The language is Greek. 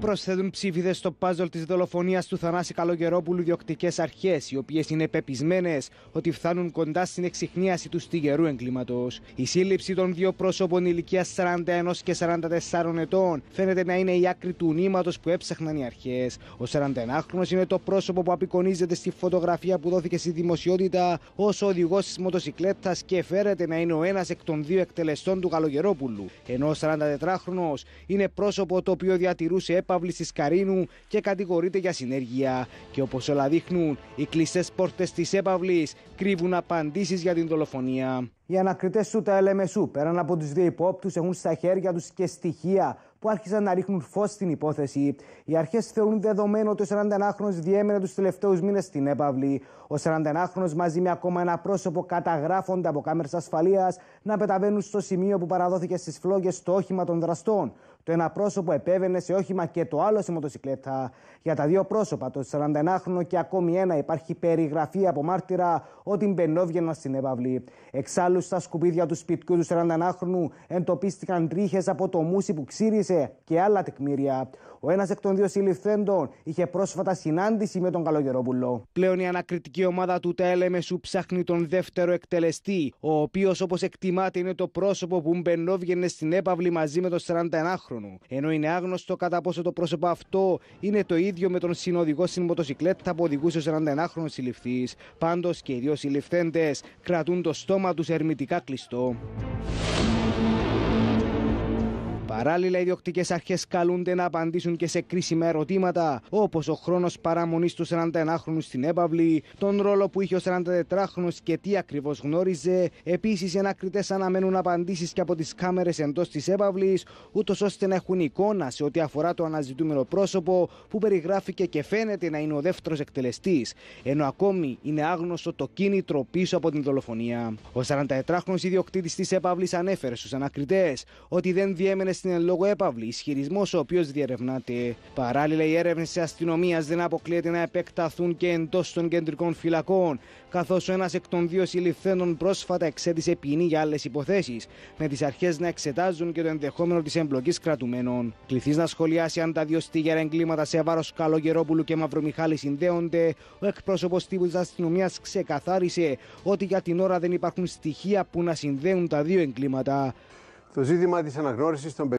Προσθέτουν ψήφιδες στο πάζολ της δολοφονίας του Θανάση Καλογερόπουλου διοκτικές αρχές, οι οποίες είναι πεπισμένες ότι φτάνουν κοντά στην εξυχνίαση του στιγερού εγκλήματος. Η σύλληψη των δύο πρόσωπων ηλικίας 41 και 44 ετών φαίνεται να είναι η άκρη του νήματος που έψαχναν οι αρχές. Ο 41χρονο είναι το πρόσωπο που απεικονίζεται στη φωτογραφία που δόθηκε στη δημοσιότητα ως οδηγός της μοτοσυκλέτας και φέρεται να είναι ο ένας εκ των δύο εκτελεστών του Καλογερόπουλου. Ενώ ο 44χρονο είναι πρόσωπο το οποίο διατηρούσε Παύλης Καρίνου και κατηγορείται για συνέργεια. Και όπως όλα δείχνουν, οι κλειστές πόρτες της έπαυλης κρύβουν απαντήσεις για την δολοφονία. Οι ανακριτές του ΤΑΕΛΕΜΕΣΟΥ, πέραν από τους δύο υπόπτους, έχουν στα χέρια τους και στοιχεία που άρχισαν να ρίχνουν φως στην υπόθεση. Οι αρχές θεωρούν δεδομένο ότι ο 41χρονο διέμενε τους τελευταίους μήνες στην έπαυλη. Ο 41χρονο μαζί με ακόμα ένα πρόσωπο καταγράφονται από κάμερες ασφαλείας να πεταβαίνουν στο σημείο που παραδόθηκε στις φλόγες το όχημα των δραστών. Το ένα πρόσωπο επέβαινε σε όχημα και το άλλο σε μοτοσυκλέτα. Για τα δύο πρόσωπα, το 41χρονο και ακόμη ένα, υπάρχει περιγραφή από μάρτυρα ότι μπαινόβγαιναν στην έπαυλη. Εξάλλου, στα σκουπίδια του σπιτιού του 41χρονου εντοπίστηκαν ρίχε από το μουσι που ξύρισε και άλλα τεκμήρια. Ο ένας εκ των δύο συλληφθέντων είχε πρόσφατα συνάντηση με τον Καλογερόπουλο. Πλέον η ανακριτική ομάδα του ΤΕΛΕΜΕΣΟΥ ψάχνει τον δεύτερο εκτελεστή, ο οποίος όπως εκτιμάται είναι το πρόσωπο που μπαινόβγαινε στην έπαυλη μαζί με τον 41χρονο. Ενώ είναι άγνωστο κατά πόσο το πρόσωπο αυτό είναι το ίδιο με τον συνοδηγό στην μοτοσυκλέτα που οδηγούσε ο 41χρονο συλληφθής. Πάντως και οι δύο συλληφθέντες κρατούν το στόμα τους ερμητικά κλειστό. Παράλληλα, οι διοκτικές αρχές καλούνται να απαντήσουν και σε κρίσιμα ερωτήματα, όπως ο χρόνος παραμονής του 41χρονου στην έπαυλη, τον ρόλο που είχε ο 44χρονο και τι ακριβώς γνώριζε. Επίσης, οι ανακριτές αναμένουν απαντήσεις και από τις κάμερες εντός της έπαυλης, ούτως ώστε να έχουν εικόνα σε ό,τι αφορά το αναζητούμενο πρόσωπο που περιγράφηκε και φαίνεται να είναι ο δεύτερος εκτελεστής, ενώ ακόμη είναι άγνωστο το κίνητρο πίσω από την δολοφονία. Ο 44χρονο ιδιοκτήτης της έπαυλης ανέφερε στους ανακριτές ότι δεν διέμενε στην είναι λόγω έπαυλη, ισχυρισμός ο οποίος διερευνάται. Παράλληλα, οι έρευνε της αστυνομίας δεν αποκλείεται να επεκταθούν και εντός των κεντρικών φυλακών, καθώς ο ένας εκ των δύο συλληφθένων πρόσφατα εξέτησε ποινή για άλλες υποθέσεις, με τις αρχές να εξετάζουν και το ενδεχόμενο της εμπλοκής κρατουμένων. Κληθείς να σχολιάσει αν τα δύο στίγερα εγκλήματα σε βάρος Καλογερόπουλου και Μαυρομιχάλη συνδέονται, ο εκπρόσωπος τύπου της αστυνομίας ξεκαθάρισε ότι για την ώρα δεν υπάρχουν στοιχεία που να συνδέουν τα δύο εγκλήματα. Το ζήτημα της αναγνώρισης των